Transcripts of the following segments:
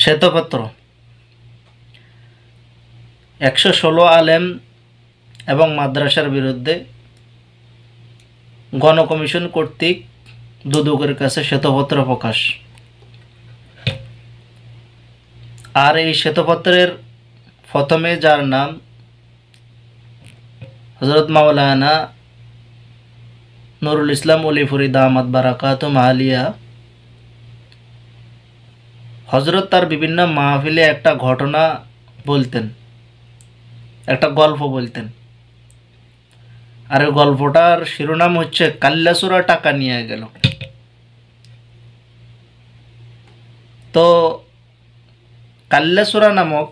শ্বেতপত্র একশো ষোলো আলেম এবং মাদ্রাসার বিরুদ্ধে গণকমিশন কর্তৃক দুদকের কাছে শ্বেতপত্র প্রকাশ আর এই শ্বেতপত্রের প্রথমে যার নাম হজরত মাওলানা নুরুল ইসলাম অলিফুরি দামাত বারাকাতুম আলিয়া হজরত তার বিভিন্ন মাহফিলে একটা ঘটনা বলতেন একটা গল্প বলতেন আর ওই গল্পটার শিরোনাম হচ্ছে কাল্লাসুরা টাকা নিয়ে গেল তো কাল্লাসুরা নামক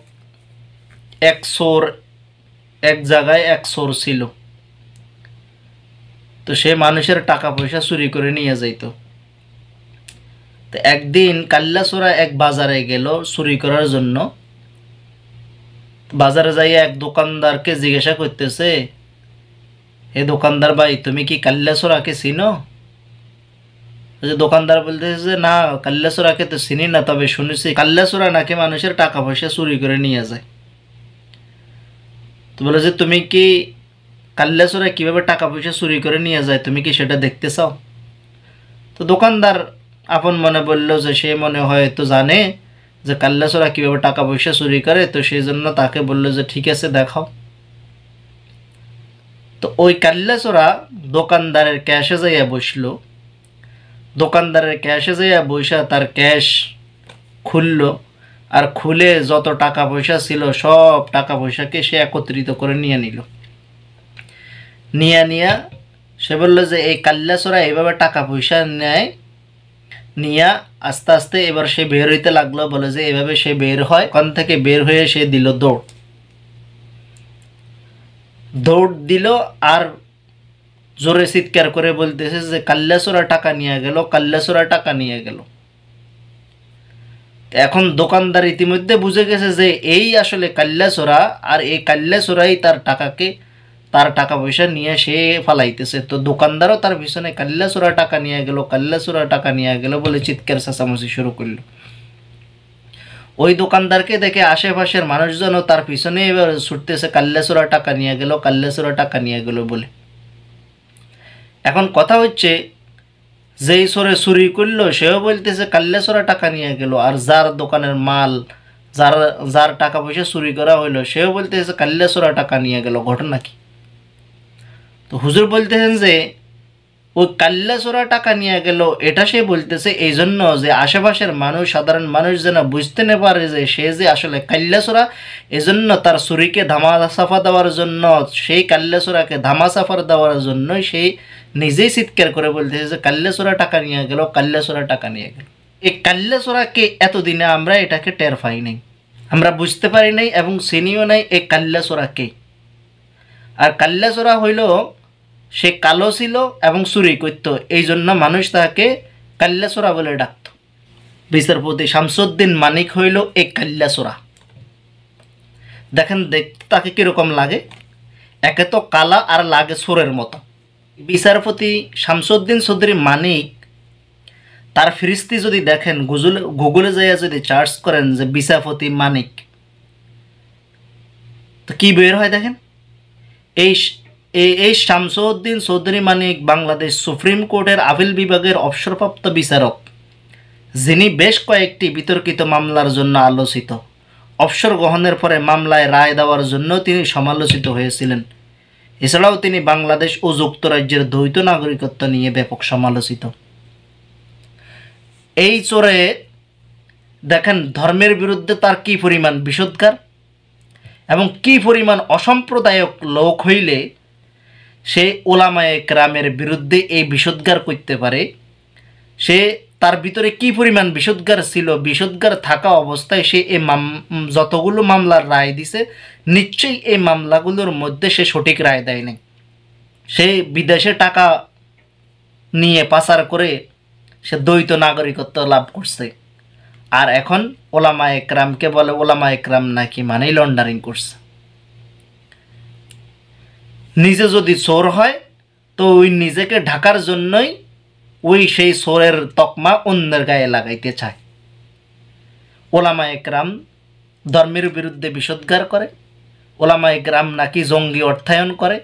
এক সোর এক জায়গায় এক সোর ছিল তো সে মানুষের টাকা পয়সা চুরি করে নিয়ে যাইতো তো একদিন কাল্লাসোরা এক বাজারে গেল চুরি করার জন্য বাজারে যাই এক দোকানদারকে জিজ্ঞাসা করতেছে হে দোকানদার ভাই তুমি কি কাল্লাসোরাকে চিনো যে দোকানদার বলতেছে যে না কাল্লাসোরাকে তো চিনি না তবে শুনেছি কাল্লাসোরা নাকি মানুষের টাকা পয়সা চুরি করে নিয়ে যায় তো বলে যে তুমি কি কাল্লাসোরা কীভাবে টাকা পয়সা চুরি করে নিয়ে যায় তুমি কি সেটা দেখতে চাও তো দোকানদার আপন মনে বলল যে সে মনে হয় তো জানে যে কাল্লাসরা কীভাবে টাকা পয়সা চুরি করে তো সেই জন্য তাকে বলল যে ঠিক আছে দেখাও তো ওই কাল্লাসরা দোকানদারের ক্যাশে যাইয়া বসল দোকানদারের ক্যাশে যাইয়া বসা তার ক্যাশ খুলল আর খুলে যত টাকা পয়সা ছিল সব টাকা পয়সাকে সে একত্রিত করে নিয়ে নিল নিয়ে নিয়া সে বললো যে এই কাল্লাসরা এইভাবে টাকা পয়সা নেয় নিয়ে আস্তে আস্তে এবার সে বের হইতে লাগলো বলে যে এভাবে সে বের হয় কন থেকে বের হয়ে সে দিল দৌড় দৌড় দিল আর জোরে চিৎকার করে বলতেছে যে কাল্লাসোরা টাকা নিয়ে গেল কাল্লাসোরা টাকা নিয়ে গেল এখন দোকানদার ইতিমধ্যে বুঝে গেছে যে এই আসলে কাল্লাচোরা আর এই কাল্লাচোরাই তার টাকাকে তার টাকা পয়সা নিয়ে সে ফালাইতেছে তো দোকানদারও তার পিছনে কাল্লাসুরা টাকা নিয়ে গেল কাল্লাসুরা টাকা নিয়ে গেল বলে চিৎকার চাষামুচি শুরু করলো ওই দোকানদারকে দেখে আশেপাশের মানুষজনও তার পিছনে এবার ছুটতেছে কাল্লাসুরা টাকা নিয়ে গেল কাল্লাসুরা টাকা নিয়ে গেল বলে এখন কথা হচ্ছে যেই সরে চুরি করলো সেও বলতেছে কাল্লাসুরা টাকা নিয়ে গেল আর যার দোকানের মাল যার যার টাকা পয়সা চুরি করা হইলো সেও বলতেছে কাল্লাসুরা টাকা নিয়ে গেল ঘটনা কি তো হুজুর বলতেছেন যে ওই কাল্লাচোরা টাকা নিয়ে গেল এটা সে বলতেছে এই জন্য যে আশেপাশের মানুষ সাধারণ মানুষ যেন বুঝতে না পারে যে সে যে আসলে এই জন্য তার চুরিকে ধামা সাফা দেওয়ার জন্য সেই কাল্লাচোরাকে ধামা সাফার দেওয়ার জন্য সেই নিজেই চিৎকার করে বলতেছে যে কাল্লাচোরা টাকা নিয়ে গেল কাল্লাচোরা টাকা নিয়ে গেল এই কাল্লাচোরাকে এতদিনে আমরা এটাকে টের পাই নাই আমরা বুঝতে পারি নাই এবং চিনিও নাই এই কাল্লাচোরাকে আর কাল্লাচোরা হইল সে কালো ছিল এবং সুরি করত এই জন্য মানুষ তাকে কাল্যাসোরা বলে ডাকত বিচারপতি শামসুদ্দিন মানিক হইল এই কাল্যাসোরা দেখেন দেখতে তাকে কীরকম লাগে একে তো কালা আর লাগে সুরের মতো বিচারপতি শামসুদ্দিন চৌধুরী মানিক তার ফিরিস্তি যদি দেখেন গুজুল গুগলে যাইয়া যদি চার্জ করেন যে বিচারপতি মানিক তো কী বের হয় দেখেন এই এই শামসুদ্দিন চৌধুরী মানিক বাংলাদেশ সুপ্রিম কোর্টের আপিল বিভাগের অবসরপ্রাপ্ত বিচারক যিনি বেশ কয়েকটি বিতর্কিত মামলার জন্য আলোচিত অবসর গ্রহণের পরে মামলায় রায় দেওয়ার জন্য তিনি সমালোচিত হয়েছিলেন এছাড়াও তিনি বাংলাদেশ ও যুক্তরাজ্যের দ্বৈত নাগরিকত্ব নিয়ে ব্যাপক সমালোচিত এই চোরে দেখেন ধর্মের বিরুদ্ধে তার কি পরিমাণ বিষোদ্গার এবং কি পরিমাণ অসাম্প্রদায়ক লোক হইলে সে ওলামায় ক্রামের বিরুদ্ধে এই বিষোদ্গার করতে পারে সে তার ভিতরে কি পরিমাণ বিষোদ্গার ছিল বিষোদ্গার থাকা অবস্থায় সে এই মাম যতগুলো মামলার রায় দিছে নিশ্চয়ই এই মামলাগুলোর মধ্যে সে সঠিক রায় দেয় নাই সে বিদেশে টাকা নিয়ে পাচার করে সে দ্বৈত নাগরিকত্ব লাভ করছে আর এখন ওলামা একরামকে বলে ওলামা একরাম নাকি মানেই লন্ডারিং করছে নিজে যদি চোর হয় তো ওই নিজেকে ঢাকার জন্যই ওই সেই চোরের তকমা অন্যের গায়ে লাগাইতে চায় ওলামা একরাম ধর্মের বিরুদ্ধে বিষোদ্গার করে ওলামা একরাম নাকি জঙ্গি অর্থায়ন করে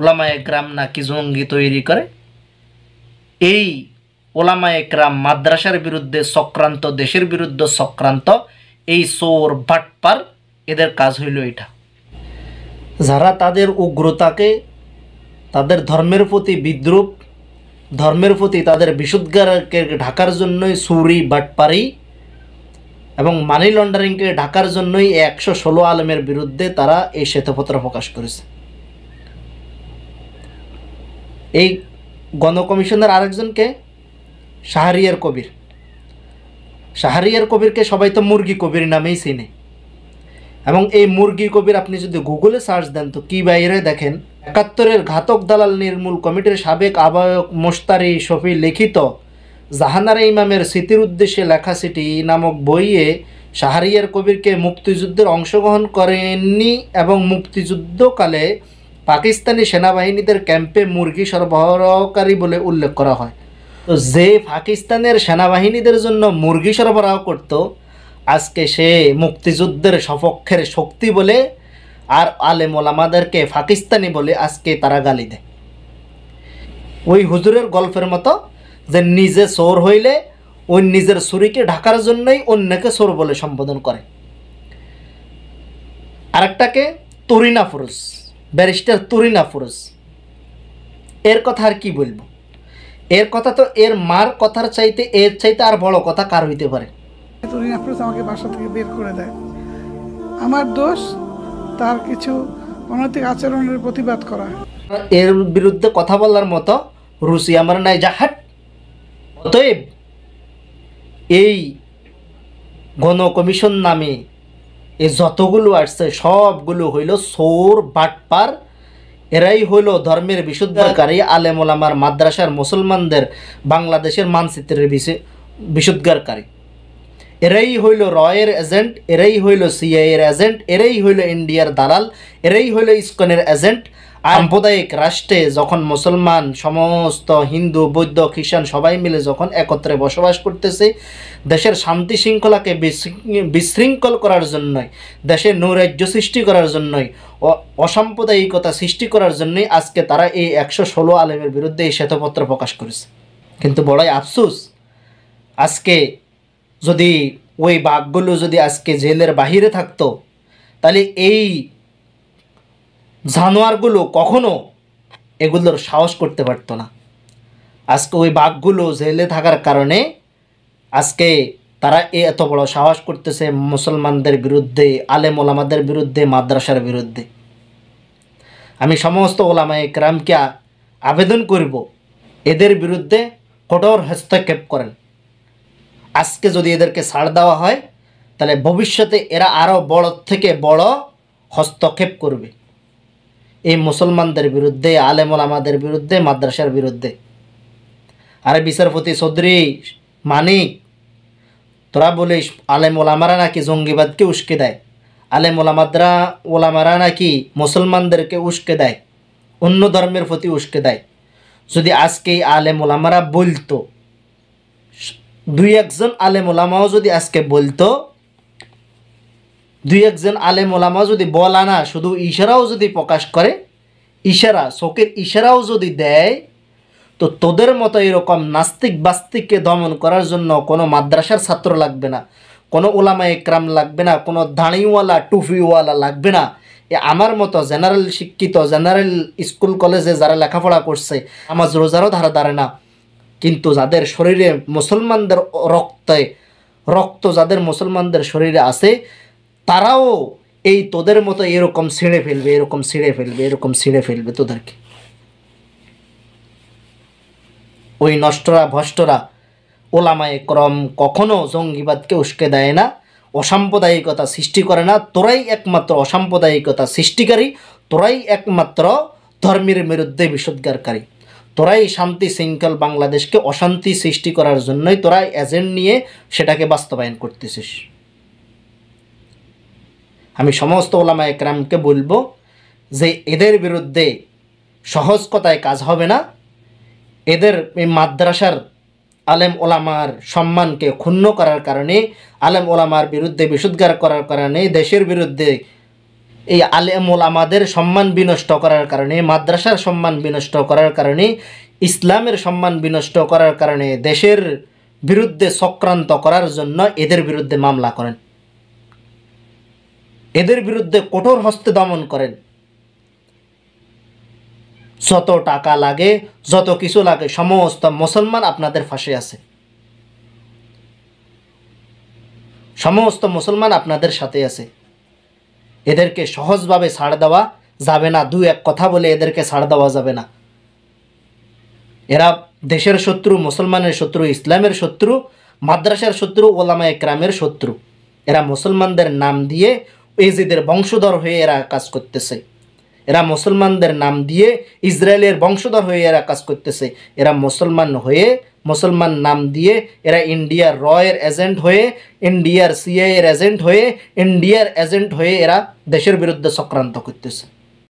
ওলামা একরাম নাকি জঙ্গি তৈরি করে এই ওলামা একরাম মাদ্রাসার বিরুদ্ধে চক্রান্ত দেশের বিরুদ্ধে চক্রান্ত এই চোর ভাটপার এদের কাজ হইল এটা যারা তাদের উগ্রতাকে তাদের ধর্মের প্রতি বিদ্রুপ ধর্মের প্রতি তাদের বিশুদ্ধারকে ঢাকার জন্যই সুরি বাটপারি এবং মানি লন্ডারিংকে ঢাকার জন্যই একশো ষোলো আলমের বিরুদ্ধে তারা এই শ্বেতপত্র প্রকাশ করেছে এই গণকমিশনের আরেকজনকে শাহরিয়ার কবির শাহরিয়ার কবিরকে সবাই তো মুরগি কবির নামেই চিনে এবং এই মুরগি কবির আপনি যদি গুগলে সার্চ দেন তো কী বাইরে দেখেন একাত্তরের ঘাতক দালাল নির্মূল কমিটির সাবেক আহ্বায়ক মোস্তারি শফি লিখিত জাহানারা ইমামের স্মৃতির উদ্দেশ্যে লেখা সিটি নামক বইয়ে শাহরিয়ার কবিরকে মুক্তিযুদ্ধের অংশগ্রহণ করেননি এবং মুক্তিযুদ্ধকালে পাকিস্তানি সেনাবাহিনীদের ক্যাম্পে মুরগি সরবরাহকারী বলে উল্লেখ করা হয় তো যে পাকিস্তানের সেনাবাহিনীদের জন্য মুরগি সরবরাহ করতো আজকে সে মুক্তিযুদ্ধের সপক্ষের শক্তি বলে আর আলেম ওলামাদেরকে পাকিস্তানি বলে আজকে তারা গালি দেয় ওই হুজুরের গল্পের মতো যে নিজে চোর হইলে ওই নিজের ছুরিকে ঢাকার জন্যই অন্যকে চোর বলে সম্বোধন করে আরেকটাকে তরিনা ফুরুস ব্যারিস্টার তরিনা ফুরুস এর কথা আর কি বলবো এর কথা তো এর মার কথার চাইতে এর চাইতে আর বড় কথা কার হইতে পারে তো রিনাফরোজ আমাকে বাসা থেকে বের করে দেয় আমার দোষ তার কিছু অনৈতিক আচরণের প্রতিবাদ করা এর বিরুদ্ধে কথা বলার মতো রুশি আমার নাই জাহাট অতএব এই গণ কমিশন নামে এ যতগুলো আসছে সবগুলো হইল সৌর বাটপার এরাই হইল ধর্মের বিশুদ্ধকারী আলেমুলামার মাদ্রাসার মুসলমানদের বাংলাদেশের মানচিত্রের বিশুদ্ধারকারী এরাই হইল রয়ের এজেন্ট এরাই হইল সিআইয়ের এজেন্ট এরাই হইল ইন্ডিয়ার দালাল এরাই হইল ইস্কনের এজেন্ট সাম্প্রদায়িক রাষ্ট্রে যখন মুসলমান সমস্ত হিন্দু বৌদ্ধ খ্রিস্টান সবাই মিলে যখন একত্রে বসবাস করতেছে দেশের শান্তি শৃঙ্খলাকে বিশৃঙ্খল করার জন্যই দেশে নৈরাজ্য সৃষ্টি করার জন্যই অসাম্প্রদায়িকতা সৃষ্টি করার জন্যই আজকে তারা এই একশো ষোলো আলেমের বিরুদ্ধে এই শ্বেতপত্র প্রকাশ করেছে কিন্তু বড়ই আফসুস আজকে যদি ওই বাঘগুলো যদি আজকে জেলের বাহিরে থাকতো তাহলে এই জানোয়ারগুলো কখনো এগুলোর সাহস করতে পারতো না আজকে ওই বাঘগুলো জেলে থাকার কারণে আজকে তারা এ এত বড় সাহস করতেছে মুসলমানদের বিরুদ্ধে আলেম ওলামাদের বিরুদ্ধে মাদ্রাসার বিরুদ্ধে আমি সমস্ত ওলামায় ক্রামকে আবেদন করব এদের বিরুদ্ধে কঠোর হস্তক্ষেপ করেন আজকে যদি এদেরকে ছাড় দেওয়া হয় তাহলে ভবিষ্যতে এরা আরও বড় থেকে বড় হস্তক্ষেপ করবে এই মুসলমানদের বিরুদ্ধে আলেমল আমাদের বিরুদ্ধে মাদ্রাসার বিরুদ্ধে আরে বিচারপতি চৌধুরী মানিক তোরা বলিস আলেম ওলামারা নাকি জঙ্গিবাদকে উস্কে দেয় আলেম ওলামাদরা ওলামারা নাকি মুসলমানদেরকে উস্কে দেয় অন্য ধর্মের প্রতি উস্কে দেয় যদি আজকে আলেম ওলামারা বলতো দুই একজন আলেম ওলামাও যদি আজকে বলতো দুই একজন আলেম ওলামা যদি বলা না শুধু ইশারাও যদি প্রকাশ করে ইশারা চোখের ইশারাও যদি দেয় তো তোদের মতো এরকম নাস্তিক বাস্তিককে দমন করার জন্য কোনো মাদ্রাসার ছাত্র লাগবে না কোনো ওলামা একরাম লাগবে না কোনো দাঁড়িওয়ালা টুফিওয়ালা লাগবে না এ আমার মতো জেনারেল শিক্ষিত জেনারেল স্কুল কলেজে যারা লেখাপড়া করছে আমার রোজারও ধারা ধারে না কিন্তু যাদের শরীরে মুসলমানদের রক্তে রক্ত যাদের মুসলমানদের শরীরে আছে তারাও এই তোদের মতো এরকম ছিঁড়ে ফেলবে এরকম ছিঁড়ে ফেলবে এরকম ছিঁড়ে ফেলবে তোদেরকে ওই নষ্টরা ভষ্টরা ওলামায় ক্রম কখনও জঙ্গিবাদকে উস্কে দেয় না অসাম্প্রদায়িকতা সৃষ্টি করে না তোরাই একমাত্র অসাম্প্রদায়িকতা সৃষ্টিকারী তোরাই একমাত্র ধর্মের বিরুদ্ধে বিষোদ্গারকারী তোরাই শান্তি শৃঙ্খল বাংলাদেশকে অশান্তি সৃষ্টি করার জন্যই তোরাই এজেন্ট নিয়ে সেটাকে বাস্তবায়ন করতেছিস আমি সমস্ত ওলামা একরামকে বলবো যে এদের বিরুদ্ধে সহজ কথায় কাজ হবে না এদের মাদ্রাসার আলেম ওলামার সম্মানকে ক্ষুণ্ণ করার কারণে আলেম ওলামার বিরুদ্ধে বিশুদ্ধার করার কারণে দেশের বিরুদ্ধে এই আলেমুল আমাদের সম্মান বিনষ্ট করার কারণে মাদ্রাসার সম্মান বিনষ্ট করার কারণে ইসলামের সম্মান বিনষ্ট করার কারণে দেশের বিরুদ্ধে চক্রান্ত করার জন্য এদের বিরুদ্ধে মামলা করেন এদের বিরুদ্ধে কঠোর হস্তে দমন করেন যত টাকা লাগে যত কিছু লাগে সমস্ত মুসলমান আপনাদের ফাঁসে আছে সমস্ত মুসলমান আপনাদের সাথে আছে এদেরকে সহজভাবে ছাড় দেওয়া যাবে না দু এক কথা বলে এদেরকে ছাড় দেওয়া যাবে না এরা দেশের শত্রু মুসলমানের শত্রু ইসলামের শত্রু মাদ্রাসার শত্রু ওলামা একরামের শত্রু এরা মুসলমানদের নাম দিয়ে এজিদের বংশধর হয়ে এরা কাজ করতেছে এরা মুসলমানদের নাম দিয়ে ইসরায়েলের বংশধর হয়ে এরা কাজ করতেছে এরা মুসলমান হয়ে মুসলমান নাম দিয়ে এরা ইন্ডিয়ার রয়ের এজেন্ট হয়ে ইন্ডিয়ার সিআইয়ের এজেন্ট হয়ে ইন্ডিয়ার এজেন্ট হয়ে এরা দেশের বিরুদ্ধে চক্রান্ত করতেছে